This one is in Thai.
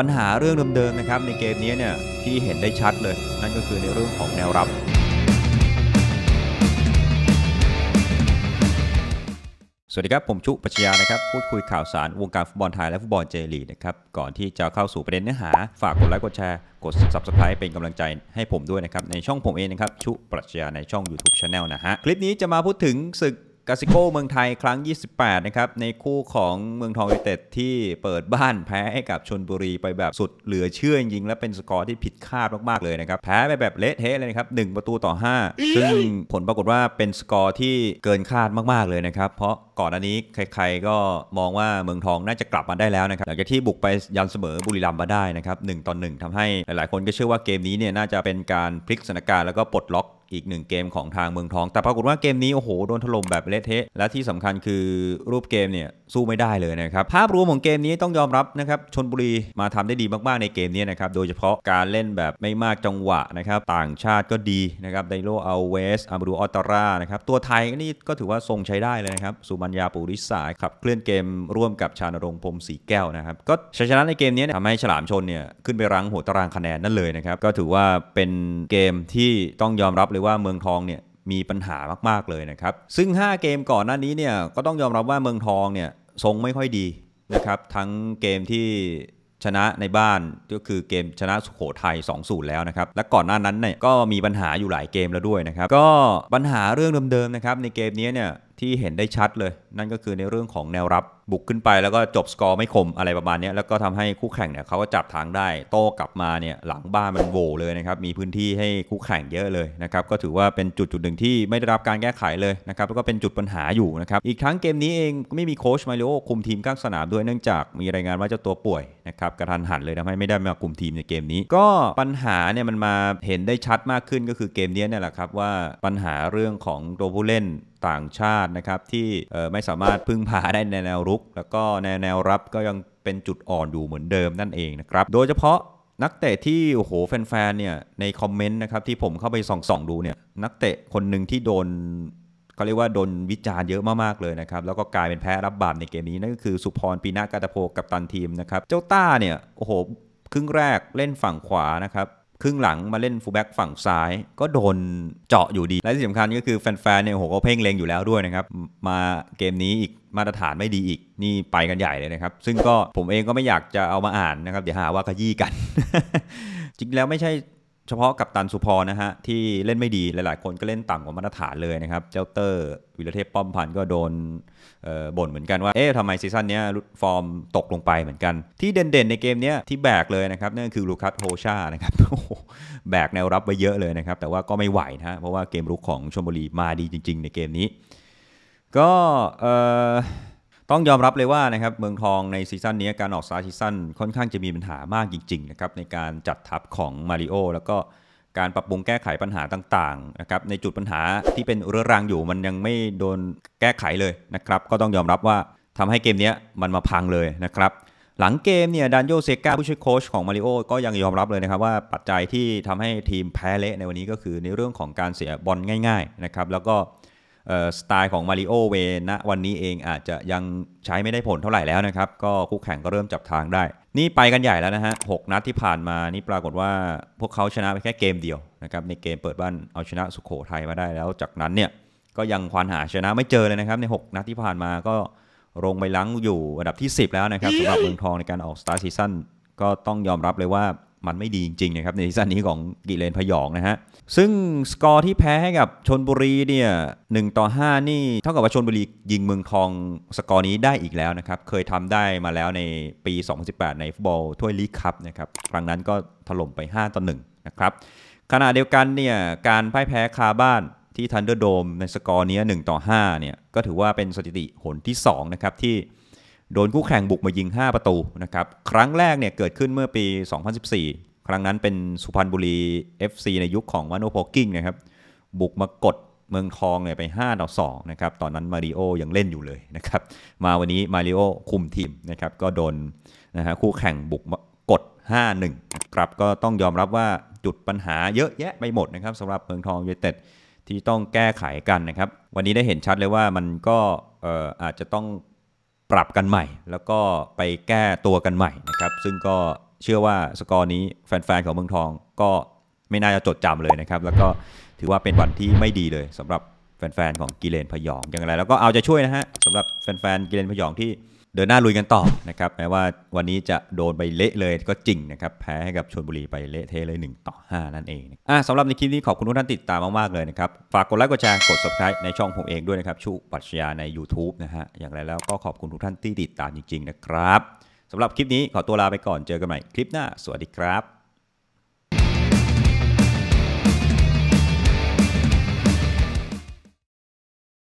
ปัญหาเรื่องเดิมๆ นะครับ ในเกมนี้เนี่ย ที่เห็นได้ชัดเลย นั่นก็คือในเรื่องของแนวรับ สวัสดีครับ ผมชุปัชญานะครับ พูดคุยข่าวสารวงการฟุตบอลไทยและฟุตบอลเจลีนะครับ ก่อนที่จะเข้าสู่ประเด็นเนื้อหา ฝากกดไลค์กดแชร์ กด Subscribe เป็นกำลังใจให้ผมด้วยนะครับ ในช่องผมเองนะครับ ชุปัชญาในช่อง YouTube Channel นะฮะคลิปนี้จะมาพูดถึงศึกกาซิโก้เมืองไทย ครั้ง 28 นะครับในคู่ของเมืองทองยูเต็ดที่เปิดบ้านแพ้ให้กับชนบุรีไปแบบสุดเหลือเชื่อจริงและเป็นสกอร์ที่ผิดคาดมากๆเลยนะครับ แพ้ไปแบบเละเทะเลยนะครับ 1 ประตูต่อ 5 ซึ่งผลปรากฏว่าเป็นสกอร์ที่เกินคาดมากๆเลยนะครับเพราะก่อนอันนี้ใครๆก็มองว่าเมืองทองน่าจะกลับมาได้แล้วนะครับหลังจากที่บุกไปยันเสมอบุรีรัมย์มาได้นะครับหต่อหนึ่งทำให้หลายๆคนก็เชื่อว่าเกมนี้เนี่ยน่าจะเป็นการพลิกสถานการณ์แล้วก็ปลดล็อกอีกหนึ่งเกมของทางเมืองทองแต่ปรากฏว่าเกมนี้โอ้โหโดนถล่มแบบเละเทะ และที่สำคัญคือรูปเกมเนี่ยสู้ไม่ได้เลยนะครับ ภาพรวมของเกมนี้ต้องยอมรับนะครับชนบุรีมาทำได้ดีมากๆในเกมนี้นะครับโดยเฉพาะการเล่นแบบไม่มากจังหวะนะครับต่างชาติก็ดีนะครับไดโลเอาเวสอาบูดูออตตารานะครับตัวไทยนี่ก็ถือว่าทรงใช้ได้เลยนะครับสุมัญญาปุริสายขับเคลื่อนเกมร่วมกับชาณรงพรมสีแก้วนะครับ ก็ชัยชนะในเกมนี้ทำให้ฉลามชนเนี่ยขึ้นไปรั้งหัวตารางคะแนนนั่นเลยนะครับก็ถือว่าเป็นเกมที่ต้องยอมรับเลยว่าเมืองทองเนี่ยมีปัญหามาก ๆเลยนะครับซึ่ง5เกมก่อนหน้านี้เนี่ยก็ต้องยอมรับว่าเมืองทองเนี่ยทรงไม่ค่อยดีนะครับทั้งเกมที่ชนะในบ้านก็คือเกมชนะสุโขทัย2 0แล้วนะครับและก่อนหน้านั้นเนี่ยก็มีปัญหาอยู่หลายเกมแล้วด้วยนะครับก็ปัญหาเรื่องเดิมๆนะครับในเกมนี้เนี่ยที่เห็นได้ชัดเลย นั่นก็คือในเรื่องของแนวรับบุกขึ้นไปแล้วก็จบสกอร์ไม่คมอะไรประมาณนี้แล้วก็ทำให้คู่แข่งเนี่ยเขาก็จับทางได้โต้กลับมาเนี่ยหลังบ้านมันโวเลยนะครับมีพื้นที่ให้คู่แข่งเยอะเลยนะครับก็ถือว่าเป็นจุดจุดหนึ่งที่ไม่ได้รับการแก้ไขเลยนะครับแล้วก็เป็นจุดปัญหาอยู่นะครับอีกทั้งเกมนี้เองไม่มีโค้ชมาริโอคุมทีมกลางสนามด้วยเนื่องจากมีรายงานว่าเจ้าตัวป่วยนะครับกระทันหันเลยทำให้ไม่ได้มาคุมทีมในเกมนี้ก็ปัญหาเนี่ยมันมาเห็นได้ชัดมากขึ้นก็คือเกมนี้เนี่ยแหละครับว่าปัญหาเรื่องของตัวผู้เล่นต่างชาตินะครับที่ไม่สามารถพึ่งพาได้ในแนวรุกแล้วก็แนวแนวรับก็ยังเป็นจุดอ่อนอยู่เหมือนเดิมนั่นเองนะครับโดยเฉพาะนักเตะที่โอ้โหแฟนๆเนี่ยในคอมเมนต์นะครับที่ผมเข้าไปส่องส่องดูเนี่ยนักเตะคนหนึ่งที่โดนเขาเรียกว่าโดนวิจารณ์เยอะมากๆเลยนะครับแล้วก็กลายเป็นแพ้รับบาปในเกมนี้ นั่นก็คือสุพรปีนากาตาโพกับตันทีมนะครับเจ้าต้าเนี่ยโอ้โหครึ่งแรกเล่นฝั่งขวานะครับครึ่งหลังมาเล่นฟูลแบ็กฝั่งซ้าย ก็โดนเจาะอยู่ดี และที่สำคัญก็คือแฟนๆ เนี่ยโหก็เพ่งเลงอยู่แล้วด้วยนะครับ มาเกมนี้อีกมาตรฐานไม่ดีอีกนี่ไปกันใหญ่เลยนะครับ ซึ่งก็ผมเองก็ไม่อยากจะเอามาอ่านนะครับ เดี๋ยวหาว่าขยี้กัน จริงแล้วไม่ใช่เฉพาะกับตันสุพรนะฮะที่เล่นไม่ดีหลายๆ คนก็เล่นต่ำกว่ามาตรฐานเลยนะครับเจ้าเตอร์วิรเทพป้อมพันก็โดนบ่นเหมือนกันว่าเอ๊ะทำไมซีซั่นนี้ฟอร์มตกลงไปเหมือนกัน ที่เด่นๆในเกมนี้ที่แบกเลยนะครับนั่นคือลูคัสโฮชานะครับแบกแนวรับไปเยอะเลยนะครับ แต่ว่าก็ไม่ไหวนะเพราะว่าเกมรุกของชมบุรีมาดีจริง ๆ ในเกมนี้ ก็เต้องยอมรับเลยว่านะครับเมืองทองในซีซั่นนี้การออกซาร์ซีซั่นค่อนข้างจะมีปัญหามากจริงๆนะครับในการจัดทัพของมาริโอแล้วก็การปรับปรุงแก้ไขปัญหาต่างๆนะครับในจุดปัญหาที่เป็นเรื้อรังอยู่มันยังไม่โดนแก้ไขเลยนะครับก็ต้องยอมรับว่าทำให้เกมนี้มันมาพังเลยนะครับหลังเกมเนี่ยดานโยเซกาผู้ช่วยโค้ชของมาริโอก็ยังยอมรับเลยนะครับว่าปัจจัยที่ทำให้ทีมแพ้เละในวันนี้ก็คือในเรื่องของการเสียบอลง่ายๆนะครับแล้วก็สไตล์ของมาริโอเวนะวันนี้เองอาจจะยังใช้ไม่ได้ผลเท่าไหร่แล้วนะครับ ก็คู่แข่งก็เริ่มจับทางได้ นี่ไปกันใหญ่แล้วนะฮะหนัดที่ผ่านมานี่ปรากฏว่าพวกเขาชนะไปแค่เกมเดียวนะครับในเกมเปิดบ้าน เอาชนะสุขโขทัยมาได้แล้วจากนั้นเนี่ย ก็ยังควานหาชนะไม่เจอเลยนะครับใน 6 นัดที่ผ่านมาก็ลงไปล้างอยู่อันดับที่ 10 แล้วนะครับสำหรับเมืองทองในการออกสตาร์ซีซั่นก็ต้องยอมรับเลยว่ามันไม่ดีจริงๆนะครับในซีซั่นนี้ของกิเลนพยองนะฮะซึ่งสกอร์ที่แพ้ให้กับชนบุรีเนี่ยหต่อ5นี่เท่ากับว่าชนบุรียิงเมืองทองสกอร์นี้ได้อีกแล้วนะครับเคยทำได้มาแล้วในปี 2018 ในฟุตบอลถ้วยลีกคัพนะครับครั้งนั้นก็ถล่มไป 5ต่อ1นะครับขณะเดียวกันเนี่ยการพ่ายแพ้คาบ้านที่ทันเดอร์โดมในสกอร์นี้1ต่อ5เนี่ยก็ถือว่าเป็นสถิติหนที่2นะครับที่โดนคู่แข่งบุกมายิง 5 ประตูนะครับครั้งแรกเนี่ยเกิดขึ้นเมื่อปี 2014 ครั้งนั้นเป็นสุพรรณบุรี FC ในยุคของวานโนโพกิ้งนะครับบุกมากดเมืองทองเนี่ยไป5ต่อ2นะครับตอนนั้นมาริโอยังเล่นอยู่เลยนะครับมาวันนี้มาริโอคุมทีมนะครับก็โดนนะฮะคู่แข่งบุกกด5-1ครับก็ต้องยอมรับว่าจุดปัญหาเยอะแยะไปหมดนะครับสำหรับเมืองทองยูไนเต็ดที่ต้องแก้ไขกันนะครับวันนี้ได้เห็นชัดเลยว่ามันก็อาจจะต้องปรับกันใหม่แล้วก็ไปแก้ตัวกันใหม่นะครับซึ่งก็เชื่อว่าสกอร์นี้แฟนๆของเมืองทองก็ไม่น่าจะจดจำเลยนะครับแล้วก็ถือว่าเป็นวันที่ไม่ดีเลย สำหรับแฟนๆของกิเลนพยองอย่างไรแล้วก็เอาใจช่วยนะฮะสำหรับแฟนๆกิเลนพยองที่เดินหน้าลุยกันต่อนะครับแม้ว่าวันนี้จะโดนไปเละเลยก็จริงนะครับแพ้ให้กับชลบุรีไปเละเทเลย1ต่อ5นั่นเองอ่ะสำหรับในคลิปนี้ขอบคุณทุกท่านติดตามมากๆเลยนะครับฝากกดไลค์กดแชร์กด subscribe ในช่องผมเองด้วยนะครับชูปัชญาใน YouTube นะฮะอย่างไรแล้วก็ขอบคุณทุกท่านที่ติดตามจริง ๆ นะครับสำหรับคลิปนี้ขอตัวลาไปก่อนเจอกันใหม่คลิปหน้า สวัสดีครับ